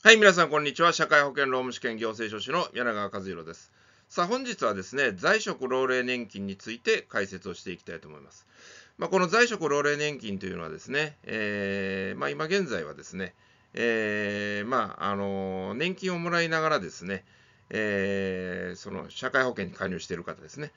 はい、皆さん、こんにちは。社会保険労務士験行政書士の柳川和弘です。さあ、本日はですね、在職老齢年金について解説をしていきたいと思います。まあ、この在職老齢年金というのはですね、えー、まあ、今現在はですね、えー、まあ、あの、年金をもらいながらですね、えー、その社会保険に加入している方ですね、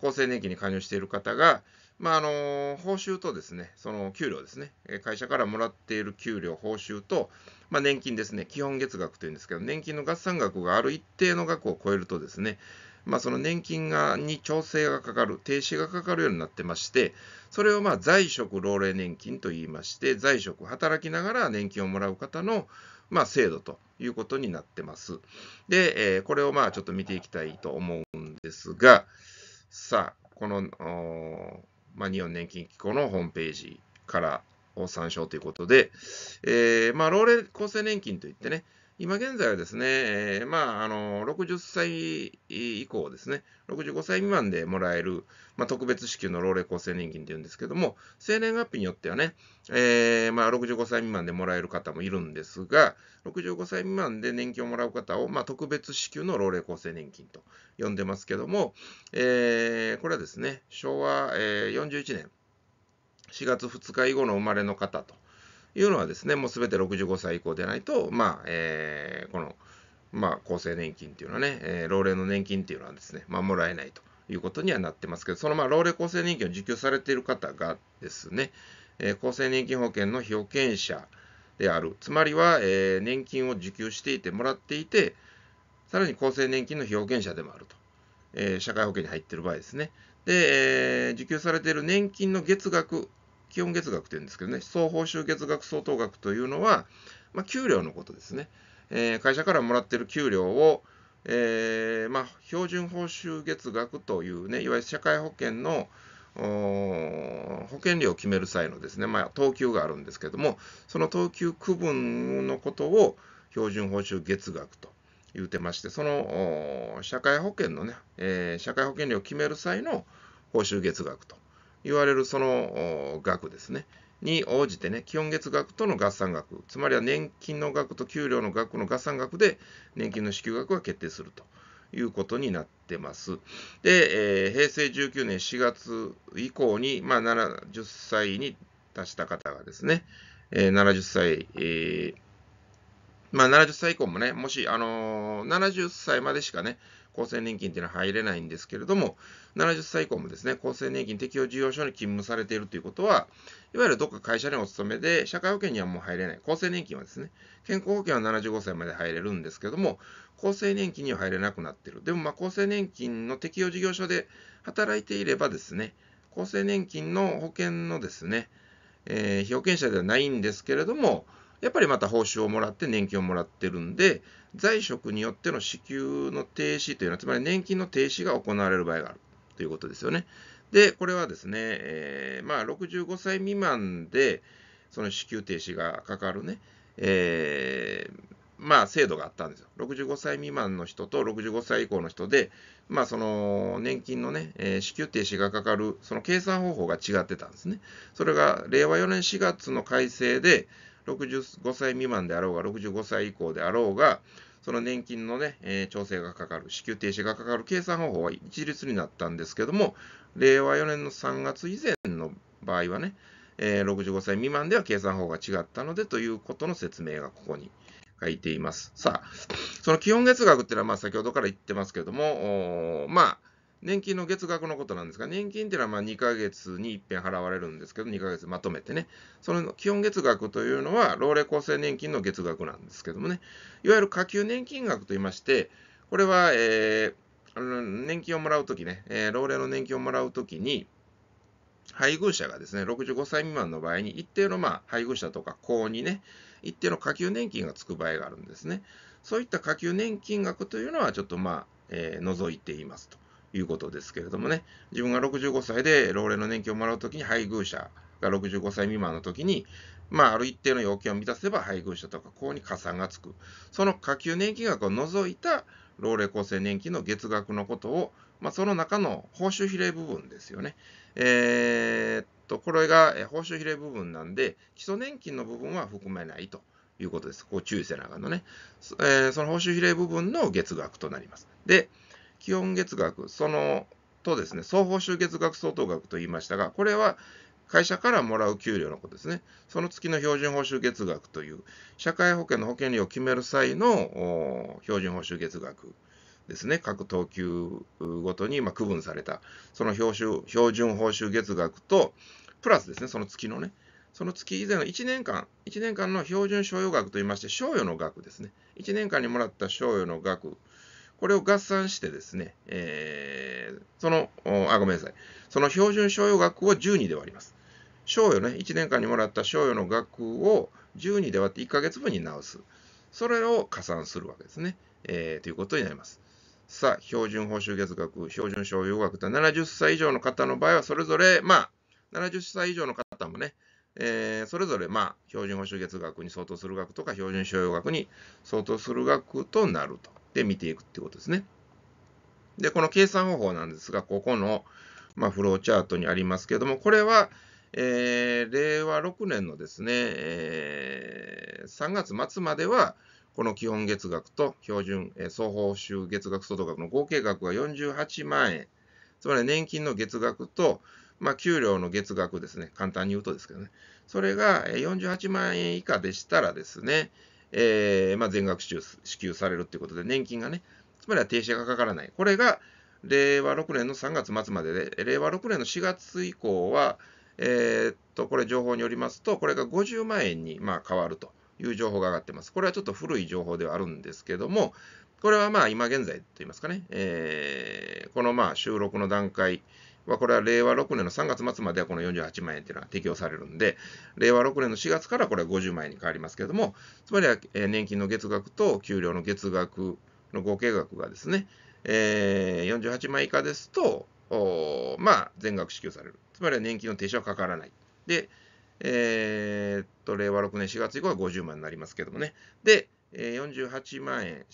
厚生年金に加入している方が、まあ、あの報酬とですね、その給料ですね、会社からもらっている給料、報酬と、まあ、年金ですね、基本月額というんですけど、年金の合算額がある一定の額を超えるとですね、まあ、その年金がに調整がかかる、停止がかかるようになってまして、それをまあ在職老齢年金といいまして、在職、働きながら年金をもらう方のまあ、制度ということになってます。で、えー、これをまあちょっと見ていきたいと思うんですが、さあ、この、まあ、日本年金機構のホームページからを参照ということで、えー、まあ、老齢厚生年金といってね、今現在はですね、えまあ、あの、60歳以降ですね、65歳未満でもらえる、まあ、特別支給の老齢厚生年金っていうんですけども、生年月日によってはね、えー、まあ、65歳未満でもらえる方もいるんですが、65歳未満で年金をもらう方を、まあ、特別支給の老齢厚生年金と呼んでますけども、えー、これはですね、昭和、えー、41年4月2日以後の生まれの方と、いうのはですね、もうすべて65歳以降でないと、まあ、えー、この、まあ、厚生年金っていうのはね、えー、老齢の年金っていうのはですね、まあ、もらえないということにはなってますけど、その、まあ、老齢厚生年金を受給されている方がですね、えー、厚生年金保険の被保険者である、つまりは、えー、年金を受給していて、もらっていて、さらに厚生年金の被保険者でもあると、えー、社会保険に入っている場合ですね。で、えー、受給されている年金の月額基本月額って言うんですけどね、総報酬月額相当額というのは、まあ、給料のことですね。えー、会社からもらってる給料を、えー、まあ、標準報酬月額というね、いわゆる社会保険の保険料を決める際のですね、まあ、等級があるんですけども、その等級区分のことを標準報酬月額と言うてまして、その社会保険のね、えー、社会保険料を決める際の報酬月額と言われるその額ですね。に応じてね、基本月額との合算額、つまりは年金の額と給料の額の合算額で年金の支給額が決定するということになってます。で、えー、平成19年4月以降に、まあ、70歳に達した方がですね、えー、70歳、えー、まあ、70歳以降もね、もし、あのー、70歳までしかね、厚生年金というのは入れないんですけれども、70歳以降もですね、厚生年金適用事業所に勤務されているということは、いわゆるどっか会社にお勤めで、社会保険にはもう入れない。厚生年金はですね、健康保険は75歳まで入れるんですけども、厚生年金には入れなくなっている。でも、ま厚生年金の適用事業所で働いていればですね、厚生年金の保険のですね、えー、被保険者ではないんですけれども、やっぱりまた報酬をもらって年金をもらってるんで、在職によっての支給の停止というのは、つまり年金の停止が行われる場合があるということですよね。で、これはですね、えー、まあ、65歳未満で、その支給停止がかかるね、えー、まあ、制度があったんですよ。65歳未満の人と65歳以降の人で、まあ、その年金のね、えー、支給停止がかかる、その計算方法が違ってたんですね。それが令和4年4月の改正で、65歳未満であろうが、65歳以降であろうが、その年金のね、えー、調整がかかる、支給停止がかかる計算方法は一律になったんですけども、令和4年の3月以前の場合はね、えー、65歳未満では計算法が違ったのでということの説明がここに書いています。さあ、その基本月額っていうのは、まあ、先ほどから言ってますけども、まあ、年金の月額のことなんですが、年金っていうのはまあ2ヶ月に一遍払われるんですけど、2ヶ月まとめてね、その基本月額というのは、老齢厚生年金の月額なんですけどもね、いわゆる下級年金額といいまして、これは、えー、年金をもらうときね、えー、老齢の年金をもらうときに、配偶者がですね、65歳未満の場合に、一定のまあ配偶者とか公にね、一定の下級年金がつく場合があるんですね。そういった下級年金額というのは、ちょっとまあ、えー、除いていますと。いうことですけれどもね、自分が65歳で老齢の年金をもらうときに配偶者が65歳未満のときに、まあ、ある一定の要件を満たせば配偶者とかここに加算がつく。その下級年金額を除いた老齢厚生年金の月額のことを、まあ、その中の報酬比例部分ですよね。えー、っと、これが報酬比例部分なんで、基礎年金の部分は含めないと。いうことです。こう注意せながかのね。えー、その報酬比例部分の月額となります。で、基本月額、そのとですね、総報酬月額相当額と言いましたが、これは会社からもらう給料のことですね。その月の標準報酬月額という、社会保険の保険料を決める際の標準報酬月額ですね。各等級ごとにま区分された、その標標準報酬月額と、プラスですね、その月のね、その月以前の1年間、1年間の標準賞与額といいまして、賞与の額ですね。1年間にもらった賞与の額これを合算してですね、えー、その、あ、ごめんなさい。その標準賞与額を12で割ります。賞与ね、1年間にもらった賞与の額を12で割って1ヶ月分に直す。それを加算するわけですね。えー、ということになります。さあ、標準報酬月額、標準賞与額と70歳以上の方の場合は、それぞれ、まあ、70歳以上の方もね、えー、それぞれ、まあ、標準報酬月額に相当する額とか、標準賞与額に相当する額となると。で見ていくってことですね。で、この計算方法なんですが、ここの、まあ、フローチャートにありますけれども、これは、えー、令和6年のですね、えー、3月末までは、この基本月額と標準、えー、総報酬月額相当額の合計額が48万円。つまり年金の月額と、まあ、給料の月額ですね。簡単に言うとですけどね。それが48万円以下でしたらですね、えー、まあ、全額支給されるということで、年金がね、つまりは停止がかからない。これが令和6年の3月末までで、令和6年の4月以降は、えー、っと、これ情報によりますと、これが50万円にまあ変わるという情報が上がってます。これはちょっと古い情報ではあるんですけども、これはまあ今現在といいますかね、えー、このまあ収録の段階、あ、これは令和6年の3月末まではこの48万円というのは適用されるんで、令和6年の4月からこれは50万円に変わりますけれども、つまりは年金の月額と給料の月額の合計額がですね、えー、48万以下ですと、まあ、全額支給される。つまりは年金の停止はかからない。で、えー、と、令和6年4月以降は50万になりますけどもね。で、48万円、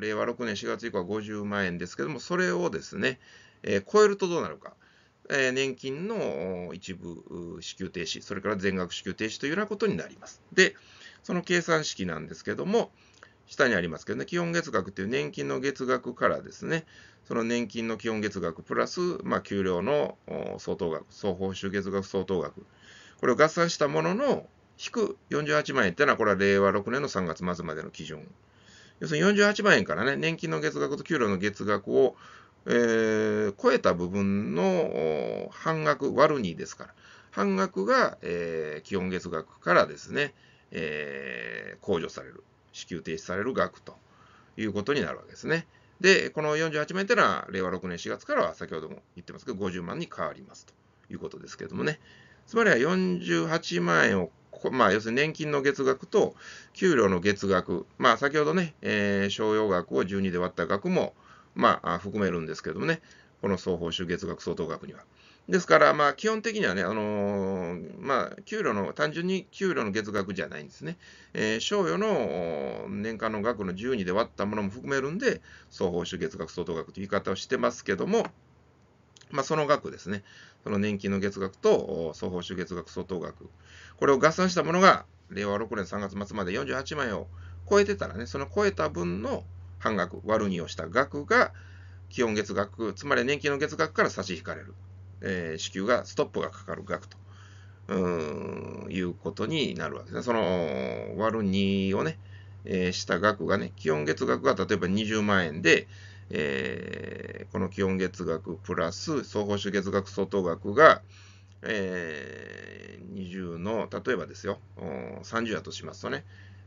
令和6年4月以降は50万円ですけども、それをですね、えー、超えるとどうなるか。年金の一部支給停止、それから全額支給停止というようなことになります。で、その計算式なんですけども、下にありますけどね、基本月額という年金の月額からですね、その年金の基本月額プラス、まあ、給料の相当額、総報酬月額相当額、これを合算したものの、引く48万円というのは、これは令和6年の3月末までの基準。要するに48万円からね、年金の月額と給料の月額をえー、超えた部分の半額割る2ですから、半額が、えー、基本月額からですね、えー、控除される、支給停止される額ということになるわけですね。で、この48円というのは令和6年4月からは先ほども言ってますけど、50万に変わりますということですけどもね。つまりは48万円を、まあ、要するに年金の月額と給料の月額、まあ、先ほどね、えー、商用額を12で割った額も、まあ、含めるんですけどもね、この総報酬月額相当額には。ですから、まあ、基本的にはね、あのー、まあ、給料の、単純に給料の月額じゃないんですね。えー、賞与の年間の額の12で割ったものも含めるんで、総報酬月額相当額という言い方をしてますけども、まあ、その額ですね。その年金の月額と総報酬月額相当額。これを合算したものが、令和6年3月末まで48万円を超えてたらね、その超えた分の半額、割る2をした額が、基本月額、つまり年金の月額から差し引かれる。えー、支給が、ストップがかかる額と。うんいうことになるわけですね。その割る2をね、えー、した額がね、基本月額が例えば20万円で、えー、この基本月額プラス総報酬月額相当額が、えー、20の、例えばですよ、30やとしますとね、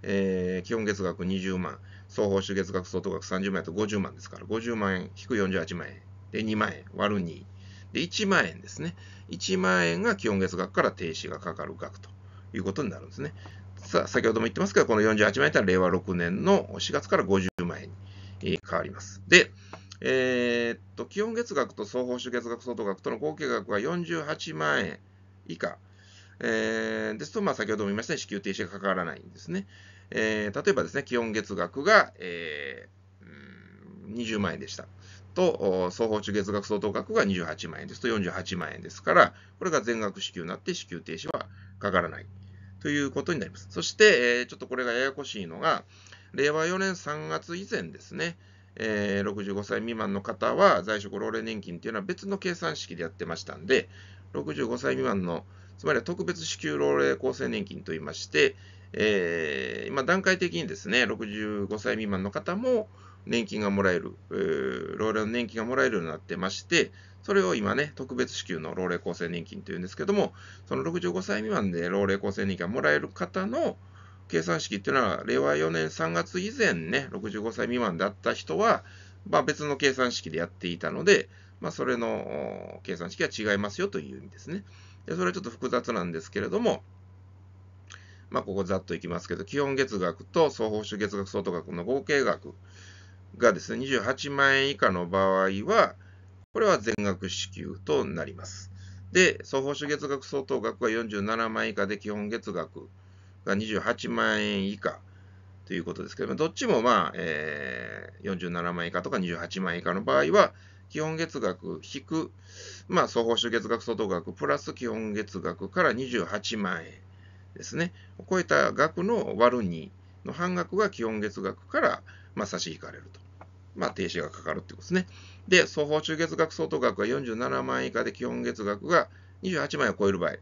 えー、基本月額20万、総報酬月額相当額30万円と50万ですから、50万円引く48万円、で、2万円割る2、で、1万円ですね。1万円が基本月額から停止がかかる額ということになるんですね。さあ、先ほども言ってますけど、この48万円というのは令和6年の4月から50万円に変わります。で、えー、っと、基本月額と総報酬月額相当額との合計額は48万円以下。えー、ですと、まあ、先ほども言いましたように支給停止がかからないんですね。えー、例えばですね、基本月額が、えー、20万円でした。と、双方中月額相当額が28万円ですと48万円ですから、これが全額支給になって支給停止はかからないということになります。そして、えー、ちょっとこれがややこしいのが、令和4年3月以前ですね、えー、65歳未満の方は在職老齢年金というのは別の計算式でやってましたんで、65歳未満の、つまりは特別支給老齢厚生年金といいまして、えー、今段階的にですね、65歳未満の方も年金がもらえる、えー、老齢の年金がもらえるようになってまして、それを今ね、特別支給の老齢厚生年金というんですけども、その65歳未満で老齢厚生年金がもらえる方の計算式っていうのは、令和4年3月以前ね、65歳未満だった人は、まあ、別の計算式でやっていたので、まあ、それの計算式は違いますよという意味ですね。でそれはちょっと複雑なんですけれども、まあ、ここざっといきますけど、基本月額と総報酬月額相当額の合計額がですね、28万円以下の場合は、これは全額支給となります。で、総報酬月額相当額が47万円以下で、基本月額が28万円以下ということですけども、どっちもまあ、えー、47万円以下とか28万円以下の場合は、基本月額引く、まあ、総報酬月額相当額プラス基本月額から28万円。ですね、を超えた額の割る2の半額が基本月額から、ま差し引かれると。まあ、停止がかかるってことですね。で、双方中月額相当額が47万円以下で基本月額が28万円を超える場合、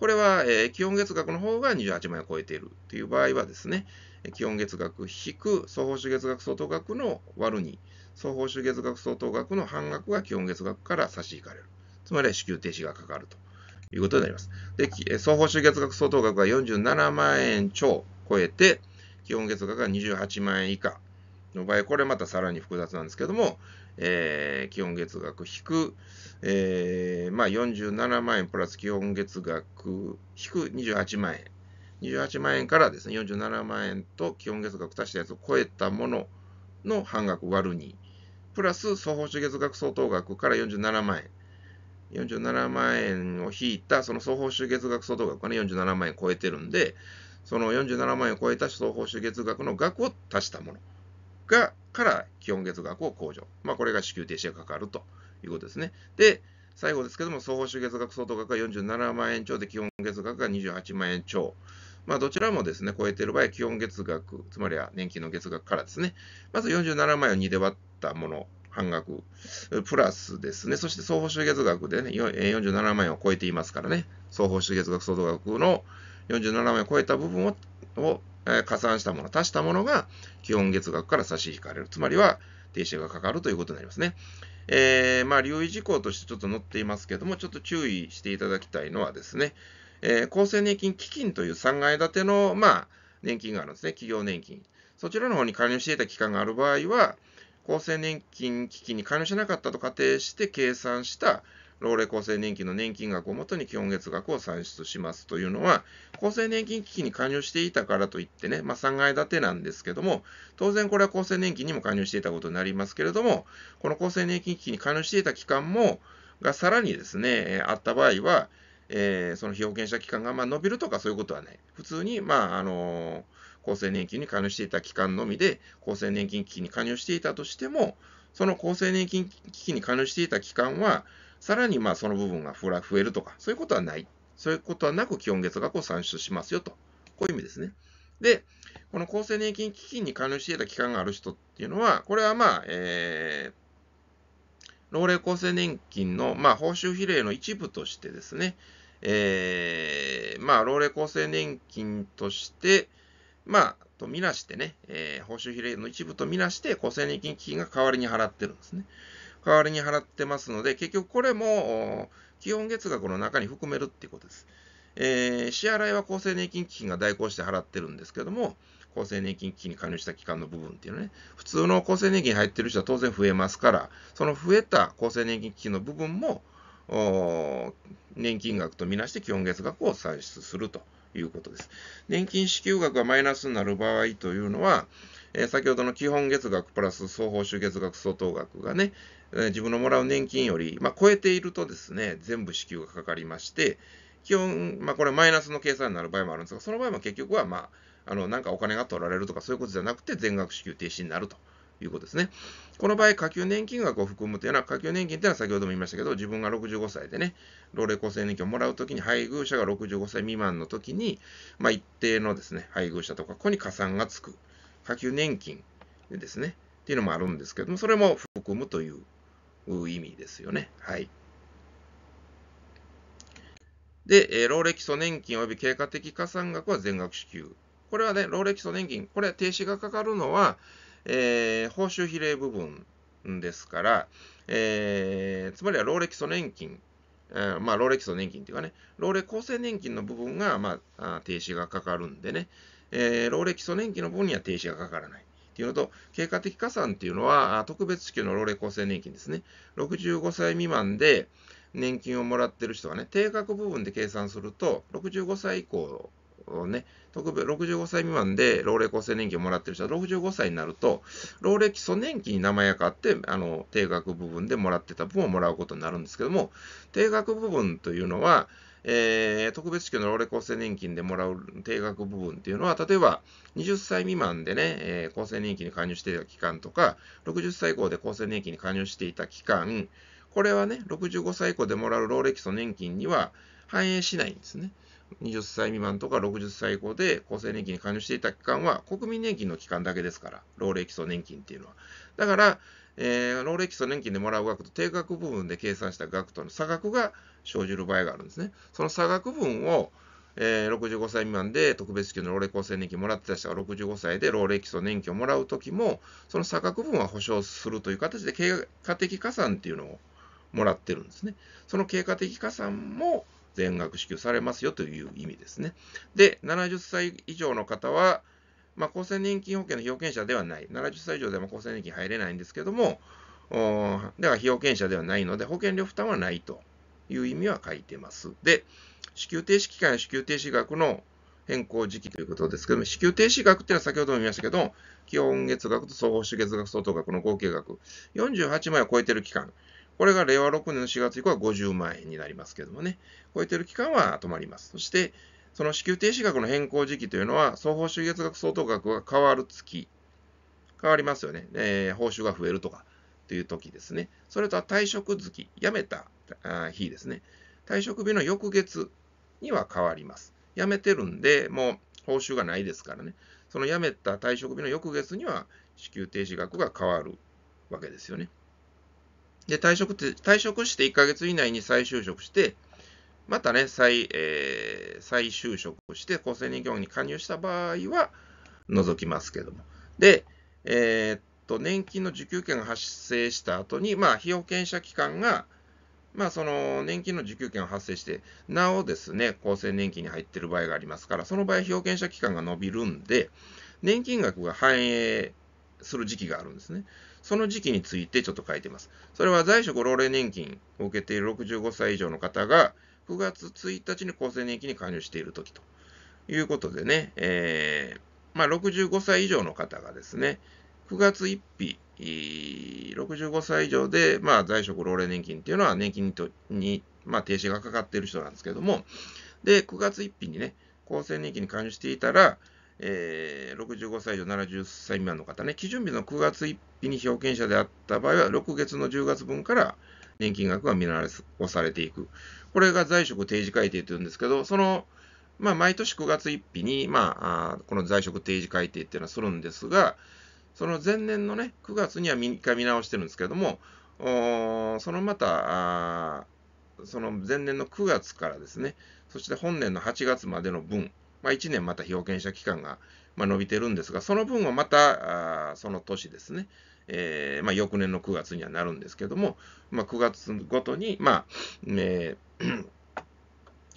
これは、えー、基本月額の方が28万円を超えているという場合はですね、基本月額引く双方酬月額相当額の割る2、総報酬月額相当額の半額が基本月額から差し引かれる。つまり支給停止がかかるということになります。で、総報酬月額相当額が47万円超超えて、基本月額が28万円以下の場合、これまたさらに複雑なんですけども、えー、基本月額引く、えー、まあ、47万円プラス基本月額引く28万円。28万円からですね、47万円と基本月額足したやつを超えたものの半額割る2。プラス、総報酬月額相当額から47万円。47万円を引いた、その総報酬月額相当額がね、47万円超えてるんで、その47万円を超えた総報酬月額の額を足したものが、から基本月額を控除。まあ、これが支給停止がかかるということですね。で、最後ですけども、総報酬月額相当額が47万円超で、基本月額が28万円超。まあ、どちらもですね、超えてる場合、基本月額、つまりは年金の月額からですね、まず47万円を2で割ったもの半額、プラスですね、そして総報酬月額でね、47万円を超えていますからね、総報酬月額、総当額の47万円を超えた部分をを、えー、加算したもの、足したものが基本月額から差し引かれる。つまりは、停止がかかるということになりますね。えー、まあ、留意事項としてちょっと載っていますけども、ちょっと注意していただきたいのはですね、えー、厚生年金基金という3階建ての、まあ、年金があるんですね、企業年金。そちらの方に加入していた期間がある場合は、厚生年金基金に加入しなかったと仮定して計算した老齢厚生年金の年金額をもとに基本月額を算出しますというのは、厚生年金基金に加入していたからといってね、まあ、3階建てなんですけども、当然これは厚生年金にも加入していたことになりますけれども、この厚生年金基金に加入していた期間も、がさらにですね、あった場合は、えー、その被保険者期間がまあ伸びるとかそういうことはね、普通に、まあ、あのー厚生年金に加入していた期間のみで、厚生年金基金に加入していたとしても、その厚生年金基金に加入していた期間は、さらにまあその部分が増えるとか、そういうことはない。そういうことはなく、基本月額を算出しますよと。こういう意味ですね。で、この厚生年金基金に加入していた期間がある人っていうのは、これはまあ、えー、老齢厚生年金の、まあ、報酬比例の一部としてですね、えー、まあ、老齢厚生年金として、まあ、とみなしてね、えー、報酬比例の一部とみなして、厚生年金基金が代わりに払ってるんですね。代わりに払ってますので、結局これも、基本月額の中に含めるっていうことです。えー、支払いは厚生年金基金が代行して払ってるんですけども、厚生年金基金に加入した期間の部分っていうのね、普通の厚生年金入ってる人は当然増えますから、その増えた厚生年金基金の部分も、年金額とみなして基本月額を算出すると。いうことです。年金支給額がマイナスになる場合というのは、えー、先ほどの基本月額プラス総報酬月額相当額がね、えー、自分のもらう年金より、まあ、超えているとですね、全部支給がかかりまして、基本、まあ、これマイナスの計算になる場合もあるんですが、その場合も結局は、まあ、あの、なんかお金が取られるとかそういうことじゃなくて、全額支給停止になるということですね。この場合、下級年金額を含むというのは、下級年金というのは先ほども言いましたけど、自分が65歳でね、老齢厚生年金をもらうときに、配偶者が65歳未満のときに、まあ、一定のですね、配偶者とか、ここに加算がつく、下級年金ですね、っていうのもあるんですけども、それも含むという意味ですよね。はい。で、老齢基礎年金及び経過的加算額は全額支給。これはね、老齢基礎年金、これは停止がかかるのは、えー、報酬比例部分ですから、えー、つまりは労歴素年金、えー、まあ、労歴素年金っていうかね、労齢厚生年金の部分が、まあ、停止がかかるんでね、え労基素年金の部分には停止がかからない。っていうのと、経過的加算っていうのは、特別支給の老齢厚生年金ですね。65歳未満で年金をもらっている人はね、定額部分で計算すると、65歳以降をね、特別65歳未満で老齢厚生年金をもらってる人は65歳になると、老齢基礎年金に名前が変って、あの、定額部分でもらってた分をもらうことになるんですけども、定額部分というのは、えー、特別支給の老齢厚生年金でもらう定額部分っていうのは、例えば20歳未満でね、えー、厚生年金に加入していた期間とか、60歳以降で厚生年金に加入していた期間、これはね、65歳以降でもらう老齢基礎年金には反映しないんですね。20歳未満とか60歳以降で厚生年金に加入していた期間は国民年金の期間だけですから、老齢基礎年金っていうのは。だから、えー、老齢基礎年金でもらう額と定額部分で計算した額との差額が生じる場合があるんですね。その差額分を、えー、65歳未満で特別給の老齢厚生年金もらってた人が65歳で老齢基礎年金をもらうときも、その差額分は保証するという形で経過的加算っていうのをもらってるんですね。その経過的加算も、全額支給されますよという意味ですね。で、70歳以上の方は、まあ、厚生年金保険の被保険者ではない。70歳以上でも厚生年金入れないんですけども、では被保険者ではないので、保険料負担はないという意味は書いてます。で、支給停止期間や支給停止額の変更時期ということですけども、支給停止額っていうのは先ほども言いましたけど、基本月額と総合支月額相当額の合計額、48万円を超えている期間、これが令和6年の4月以降は50万円になりますけどもね、超えてる期間は止まります。そして、その支給停止額の変更時期というのは、総報酬月額相当額が変わる月、変わりますよね。えー、報酬が増えるとかという時ですね。それとは退職月、辞めた日ですね。退職日の翌月には変わります。辞めてるんで、もう報酬がないですからね。その辞めた退職日の翌月には支給停止額が変わるわけですよね。で、退職って、退職して1ヶ月以内に再就職して、またね、再、えー、再就職して、厚生年金に加入した場合は、除きますけども。で、えー、っと、年金の受給権が発生した後に、まあ、被保険者期間が、まあ、その年金の受給権を発生して、なおですね、厚生年金に入っている場合がありますから、その場合、被保険者期間が延びるんで、年金額が反映する時期があるんですね。その時期についてちょっと書いてます。それは在職老齢年金を受けている65歳以上の方が9月1日に厚生年金に加入している時ということでね、えー、まあ、65歳以上の方がですね、9月1日、65歳以上で、まあ、在職老齢年金っていうのは年金にとに、まあ、停止がかかっている人なんですけども、で、9月1日にね、厚生年金に加入していたら、えー、65歳以上70歳未満の方ね、基準日の9月1日に表現者であった場合は、6月の10月分から年金額が見直されていく。これが在職定時改定というんですけど、その、まあ、毎年9月1日に、まあ、この在職定時改定っていうのはするんですが、その前年のね、9月には3回見直してるんですけども、そのまた、その前年の9月からですね、そして本年の8月までの分まあ、1年また被保険者期間が、まあ、伸びてるんですが、その分はまた、あその年ですね、えー、まあ、翌年の9月にはなるんですけども、まあ、9月ごとに、まあ、えー、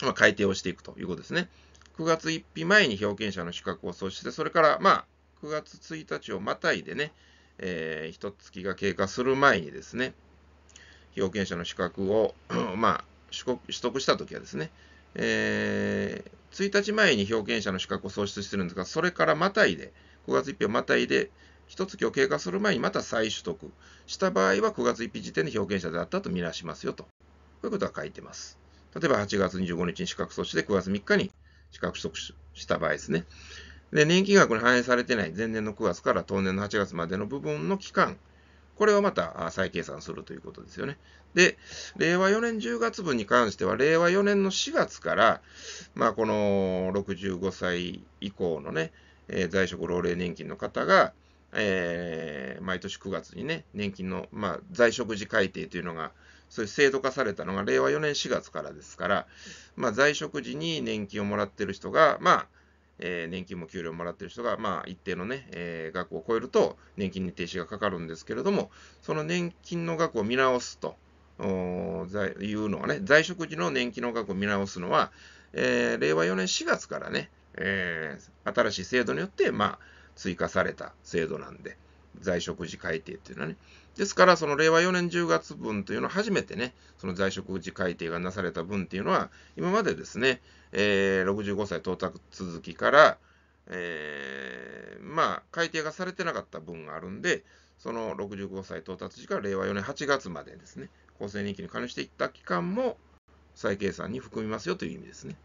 ま改定をしていくということですね。9月1日前に被保険者の資格をそうして、それから、まあ、9月1日をまたいでね、えー、月が経過する前にですね、被保険者の資格を、まあ、取得したときはですね、えー、1日前に表現者の資格を創出してるんですが、それからまたいで、9月1日をまたいで、1月を経過する前にまた再取得した場合は、9月1日時点で表現者であったと見なしますよと。こういうことは書いてます。例えば8月25日に資格創失で9月3日に資格取得した場合ですね。で、年金額に反映されてない前年の9月から当年の8月までの部分の期間これをまた再計算するということですよね。で、令和4年10月分に関しては、令和4年の4月から、まあ、この65歳以降のね、えー、在職老齢年金の方が、えー、毎年9月にね、年金の、まあ、在職時改定というのが、そういう制度化されたのが令和4年4月からですから、まあ、在職時に年金をもらってる人が、まあ、えー、年金も給料もらってる人が、まあ、一定のね、えー、額を超えると、年金に停止がかかるんですけれども、その年金の額を見直すというのはね、在職時の年金の額を見直すのは、えー、令和4年4月からね、え新しい制度によって、まあ、追加された制度なんで、在職時改定っていうのはね。ですから、その令和4年10月分というのは初めてね、その在職時改定がなされた分っていうのは、今までですね、えー、65歳到達続きから、えー、まあ、改定がされてなかった分があるんで、その65歳到達時から令和4年8月までですね、厚生年金に加入していった期間も再計算に含みますよという意味ですね。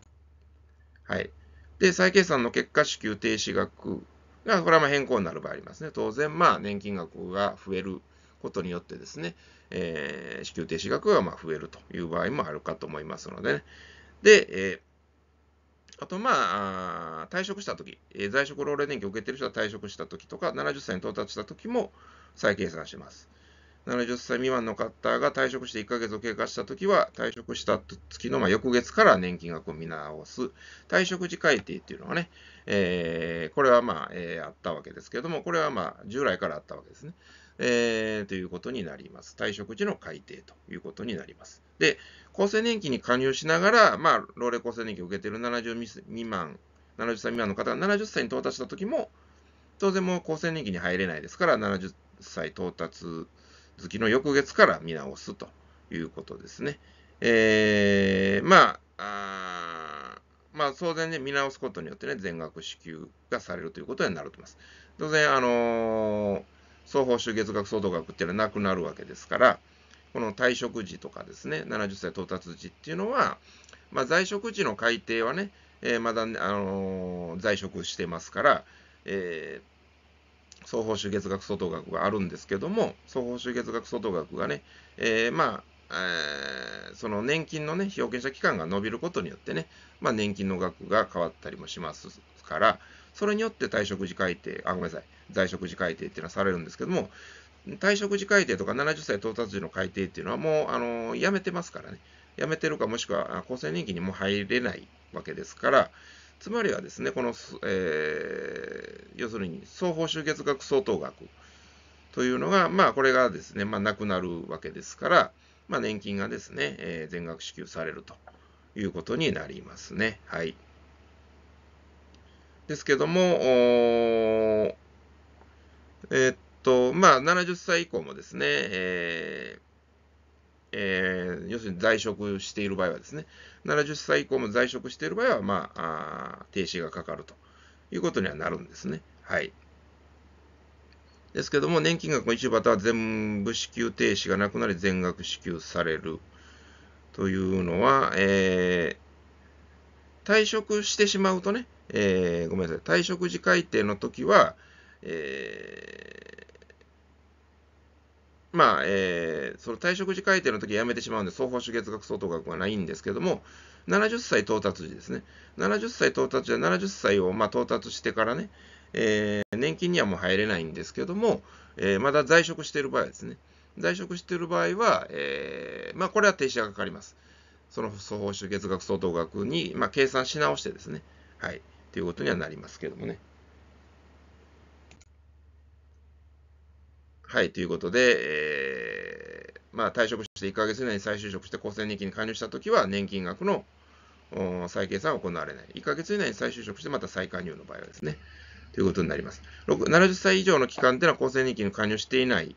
はい。で、再計算の結果、支給停止額が、これはま変更になる場合ありますね。当然、まあ、年金額が増えることによってですね、えー、支給停止額がま増えるという場合もあるかと思いますので、ね、で、えー、あと、まあ、退職したとき、在職老齢年金を受けている人は退職したときとか、70歳に到達したときも再計算します。70歳未満の方が退職して1ヶ月を経過したときは、退職した月のまあ翌月から年金額を見直す、退職時改定っていうのはね、えー、これはまあ、えー、あったわけですけれども、これはまあ従来からあったわけですね。えー、ということになります。退職時の改定ということになります。で、厚生年金に加入しながら、まあ、老齢厚生年金を受けている70未満、70歳未満の方が70歳に到達したときも、当然もう厚生年金に入れないですから、70歳到達月の翌月から見直すということですね。えー、まあ、あまあ、当然ね、見直すことによってね、全額支給がされるということになると思います。当然、あのー、総報酬月額相当額っていうのはなくなるわけですから、この退職時とかですね、70歳到達時っていうのは、まあ、在職時の改定はね、えー、まだ、ね、あのー、在職してますから、えー、総報集月額相当額があるんですけども、総報集月額相当額がね、えー、まあ、えー、その年金のね、被保険者期間が延びることによってね、まあ、年金の額が変わったりもしますから、それによって退職時改定、あ、ごめんなさい、在職時改定っていうのはされるんですけども、退職時改定とか70歳到達時の改定っていうのはもう、あのー、やめてますからね、やめてるかもしくは厚生年金にも入れないわけですから、つまりはですね、この、えー、要するに、双方集結額相当額というのが、まあ、これがですね、まあ、なくなるわけですから、まあ、年金がですね、えー、全額支給されるということになりますね。はい。ですけども、えー、っと、まあ、70歳以降もですね、ええー、要するに在職している場合はですね、70歳以降も在職している場合は、まあ、あ停止がかかるということにはなるんですね。はい。ですけども、年金額の一部または全部支給停止がなくなり、全額支給されるというのは、えー、退職してしまうとね、えー、ごめんなさい、退職時改定の時は、えーまあ、えー、その退職時改定の時辞めてしまうんで、総報酬月額相当額がないんですけども、70歳到達時ですね。70歳到達時は70歳を、まあ、到達してからね、えー、年金にはもう入れないんですけども、えー、まだ在職している場合ですね。在職している場合は、えまあ、これは停止がかかります。その総報酬月額相当額に、まあ、計算し直してですね。はい。ということにはなりますけどもね。はい、ということで、えー、まあ、退職して1ヶ月以内に再就職して厚生年金に加入したときは、年金額の再計算は行われない。1ヶ月以内に再就職して、また再加入の場合はですね、ということになります。70歳以上の期間というのは厚生年金に加入していない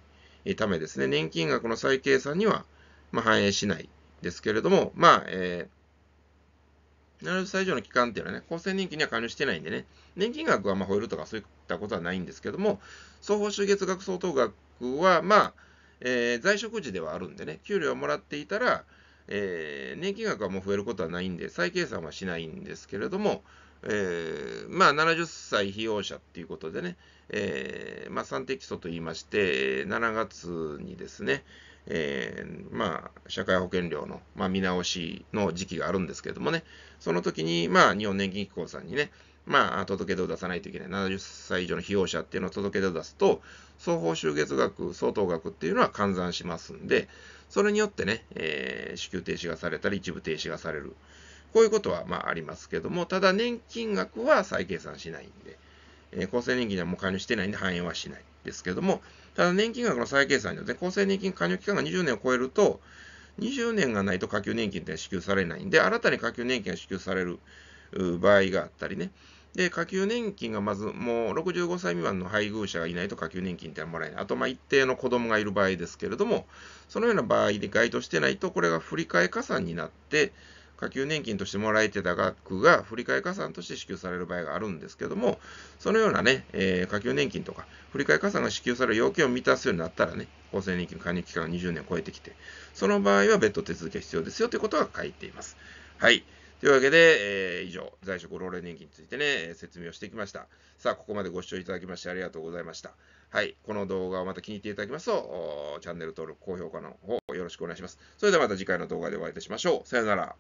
ためですね、年金額の再計算には、まあ、反映しないですけれども、まあ、えー、70歳以上の期間っていうのはね、厚生年金には加入してないんでね、年金額はまあイえるとかそういうったことはないんですけども、総方修月額相当額は、まあ、えー、在職時ではあるんでね、給料をもらっていたら、えー、年金額はもう増えることはないんで、再計算はしないんですけれども、えー、まあ、70歳被用者っていうことでね、えー、まあ、算定基礎といいまして、7月にですね、えー、まあ、社会保険料の、まあ、見直しの時期があるんですけどもね、その時に、まあ、日本年金機構さんにね、まあ、届け出を出さないといけない。70歳以上の被用者っていうのを届け出を出すと、総報酬月額、相当額っていうのは換算しますんで、それによってね、えー、支給停止がされたり、一部停止がされる。こういうことは、まあ、ありますけども、ただ、年金額は再計算しないんで、えー、厚生年金にはもう加入してないんで、反映はしないですけども、ただ、年金額の再計算によって、厚生年金加入期間が20年を超えると、20年がないと下級年金って支給されないんで、新たに下級年金が支給される場合があったりね、で、下級年金がまず、もう65歳未満の配偶者がいないと下級年金ってのはもらえない。あと、まあ、一定の子供がいる場合ですけれども、そのような場合で該当してないと、これが振り替え加算になって、下級年金としてもらえてた額が振り替え加算として支給される場合があるんですけども、そのようなね、えー、下級年金とか、振り替え加算が支給される要件を満たすようになったらね、厚生年金加入期間が20年を超えてきて、その場合は別途手続きが必要ですよということは書いています。はい。というわけで、えー、以上、在職老齢年金についてね、説明をしてきました。さあ、ここまでご視聴いただきましてありがとうございました。はい、この動画をまた気に入っていただきますと、チャンネル登録、高評価の方よろしくお願いします。それではまた次回の動画でお会いいたしましょう。さよなら。